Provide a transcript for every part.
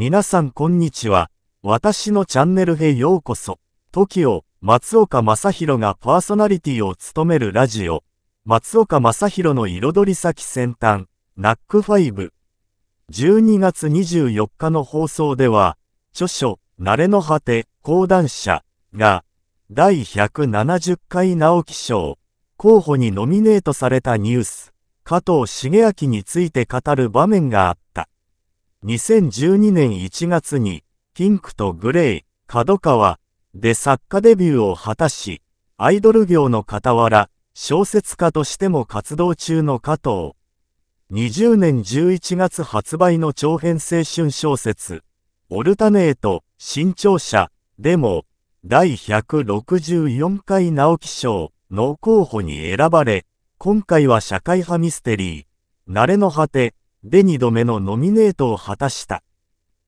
皆さんこんにちは。私のチャンネルへようこそ。TOKIO 松岡正宏がパーソナリティを務めるラジオ。松岡正宏の彩り先先端、ナック5。12月24日の放送では、著書、慣れの果て、講談社が、第170回直木賞、候補にノミネートされたニュース、加藤茂明について語る場面があった。2012年1月に、ピンクとグレイ、角川で作家デビューを果たし、アイドル業の傍ら、小説家としても活動中の加藤。20年11月発売の長編青春小説、オルタネート、新潮社、でも、第164回直木賞の候補に選ばれ、今回は社会派ミステリー、慣れの果て、で2度目のノミネートを果たした。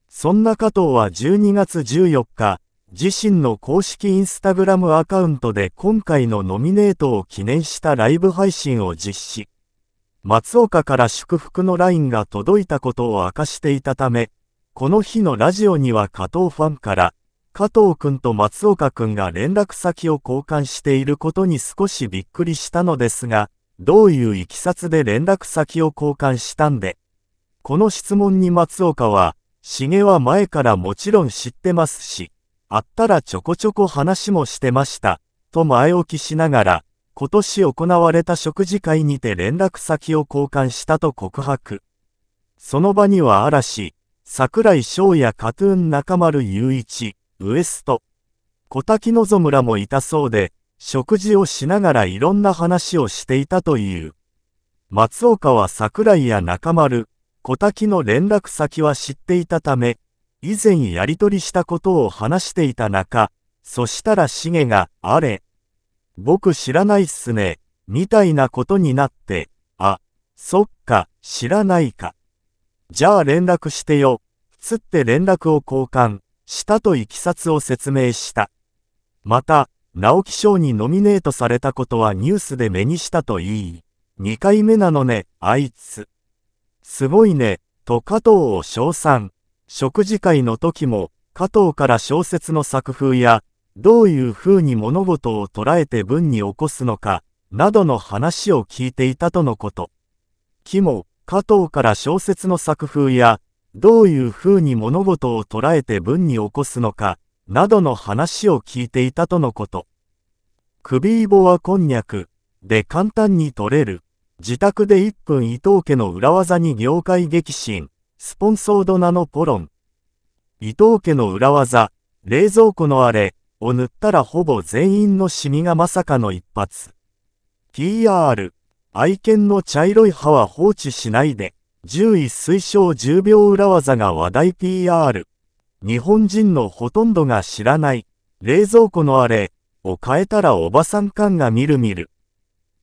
そんな加藤は12月14日、自身の公式インスタグラムアカウントで今回のノミネートを記念したライブ配信を実施。松岡から祝福の LINE が届いたことを明かしていたため、この日のラジオには加藤ファンから、加藤くんと松岡くんが連絡先を交換していることに少しびっくりしたのですが、どういういきさつで連絡先を交換したんで、この質問に松岡は、しげは前からもちろん知ってますし、会ったらちょこちょこ話もしてました、と前置きしながら、今年行われた食事会にて連絡先を交換したと告白。その場には嵐、桜井翔やカトゥーン中丸雄一、ウエスト、小滝のむ村もいたそうで、食事をしながらいろんな話をしていたという。松岡は桜井や中丸、小滝の連絡先は知っていたため、以前やり取りしたことを話していた中、そしたらしげが、あれ、僕知らないっすね、みたいなことになって、あ、そっか、知らないか。じゃあ連絡してよ、つって連絡を交換したといきさつを説明した。また、直木賞にノミネートされたことはニュースで目にしたといい、2回目なのね、あいつ。すごいね、と加藤を称賛。食事会の時も、加藤から小説の作風や、どういう風に物事を捉えて文に起こすのか、などの話を聞いていたとのこと。木も、加藤から小説の作風や、どういう風に物事を捉えて文に起こすのか、などの話を聞いていたとのこと。首イボはこんにゃく、で簡単に取れる。自宅で1分伊藤家の裏技に業界激震、スポンソードナノポロン。伊藤家の裏技、冷蔵庫のあれ、を塗ったらほぼ全員のシミがまさかの一発。PR、愛犬の茶色い歯は放置しないで、10位推奨10秒裏技が話題 PR。日本人のほとんどが知らない、冷蔵庫のあれ、を変えたらおばさん感がみるみる。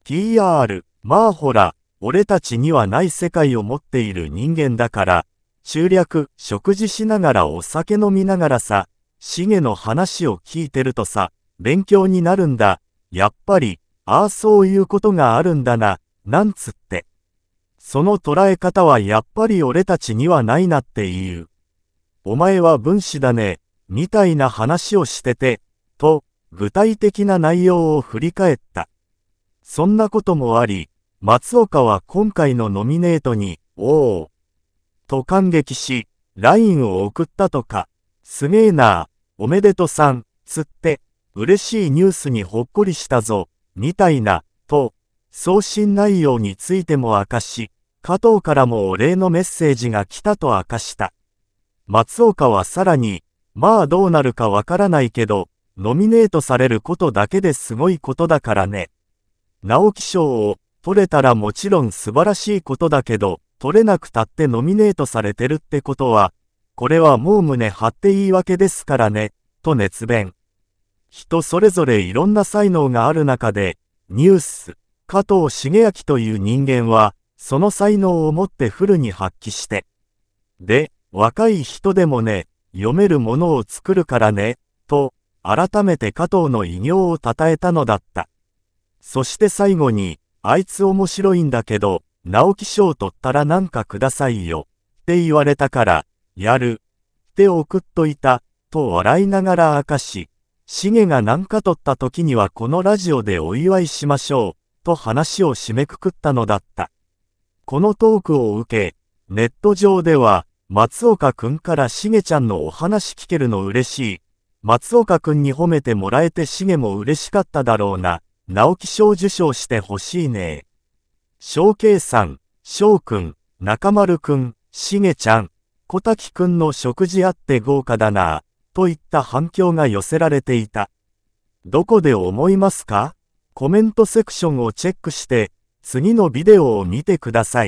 PR、まあほら、俺たちにはない世界を持っている人間だから、中略、食事しながらお酒飲みながらさ、シゲの話を聞いてるとさ、勉強になるんだ。やっぱり、ああそういうことがあるんだな、なんつって。その捉え方はやっぱり俺たちにはないなっていう。お前は分子だね、みたいな話をしてて、と、具体的な内容を振り返った。そんなこともあり、松岡は今回のノミネートに、おお、と感激し、LINE を送ったとか、すげえなおめでとさん、つって、嬉しいニュースにほっこりしたぞ、みたいな、と、送信内容についても明かし、加藤からもお礼のメッセージが来たと明かした。松岡はさらに、まあどうなるかわからないけど、ノミネートされることだけですごいことだからね。直木賞を取れたらもちろん素晴らしいことだけど、取れなくたってノミネートされてるってことは、これはもう胸張って言い訳ですからね、と熱弁。人それぞれいろんな才能がある中で、ニュース、加藤茂明という人間は、その才能を持ってフルに発揮して。で、若い人でもね、読めるものを作るからね、と、改めて加藤の偉業を称えたのだった。そして最後に、あいつ面白いんだけど、直木賞取ったらなんかくださいよ、って言われたから、やる、って送っといた、と笑いながら明かし、シゲがなんか取った時にはこのラジオでお祝いしましょう、と話を締めくくったのだった。このトークを受け、ネット上では、松岡くんからしげちゃんのお話聞けるの嬉しい。松岡くんに褒めてもらえてしげも嬉しかっただろうな。直木賞受賞してほしいね。翔慶さん、翔くん、中丸くん、しげちゃん、小滝くんの食事あって豪華だな、といった反響が寄せられていた。どこで思いますかコメントセクションをチェックして、次のビデオを見てください。